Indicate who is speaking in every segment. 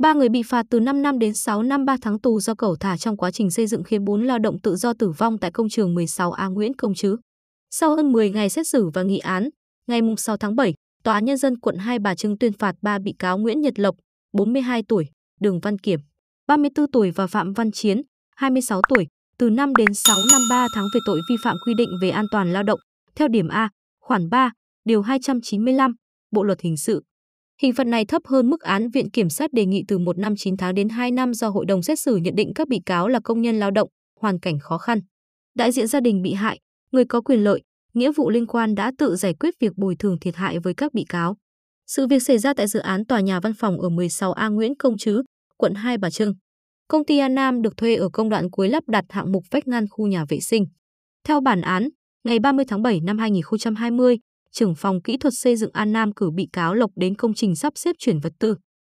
Speaker 1: Ba người bị phạt từ 5 năm đến 6 năm 3 tháng tù do cẩu thả trong quá trình xây dựng khiến 4 lao động tự do tử vong tại công trường 16A Nguyễn Công Trứ. Sau hơn 10 ngày xét xử và nghị án, ngày 6 tháng 7, Tòa án Nhân dân quận Hai Bà Trưng tuyên phạt 3 bị cáo Nguyễn Nhật Lộc, 42 tuổi, Đường Văn Kiểm, 34 tuổi và Phạm Văn Chiến, 26 tuổi, từ 5 đến 6 năm 3 tháng về tội vi phạm quy định về an toàn lao động, theo điểm A, khoản 3, điều 295, Bộ Luật Hình sự. Hình phạt này thấp hơn mức án Viện Kiểm sát đề nghị từ 1 năm 9 tháng đến 2 năm do Hội đồng xét xử nhận định các bị cáo là công nhân lao động, hoàn cảnh khó khăn. Đại diện gia đình bị hại, người có quyền lợi, nghĩa vụ liên quan đã tự giải quyết việc bồi thường thiệt hại với các bị cáo. Sự việc xảy ra tại dự án tòa nhà văn phòng ở 16A Nguyễn Công Trứ, quận Hai Bà Trưng. Công ty An Nam được thuê ở công đoạn cuối lắp đặt hạng mục vách ngăn khu nhà vệ sinh. Theo bản án, ngày 30 tháng 7 năm 2020, trưởng phòng kỹ thuật xây dựng An Nam cử bị cáo Lộc đến công trình sắp xếp chuyển vật tư.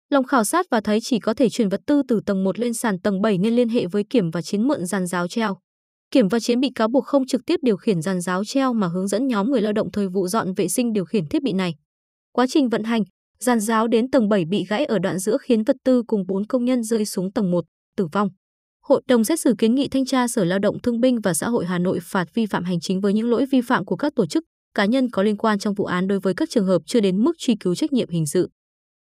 Speaker 1: Lòng khảo sát và thấy chỉ có thể chuyển vật tư từ tầng 1 lên sàn tầng 7 nên liên hệ với Kiểm và Chiến mượn giàn giáo treo. Kiểm và Chiến bị cáo buộc không trực tiếp điều khiển giàn giáo treo mà hướng dẫn nhóm người lao động thời vụ dọn vệ sinh điều khiển thiết bị này. Quá trình vận hành, giàn giáo đến tầng 7 bị gãy ở đoạn giữa khiến vật tư cùng 4 công nhân rơi xuống tầng 1, tử vong. Hội đồng xét xử kiến nghị thanh tra Sở Lao động Thương binh và Xã hội Hà Nội phạt vi phạm hành chính với những lỗi vi phạm của các tổ chức cá nhân có liên quan trong vụ án đối với các trường hợp chưa đến mức truy cứu trách nhiệm hình sự.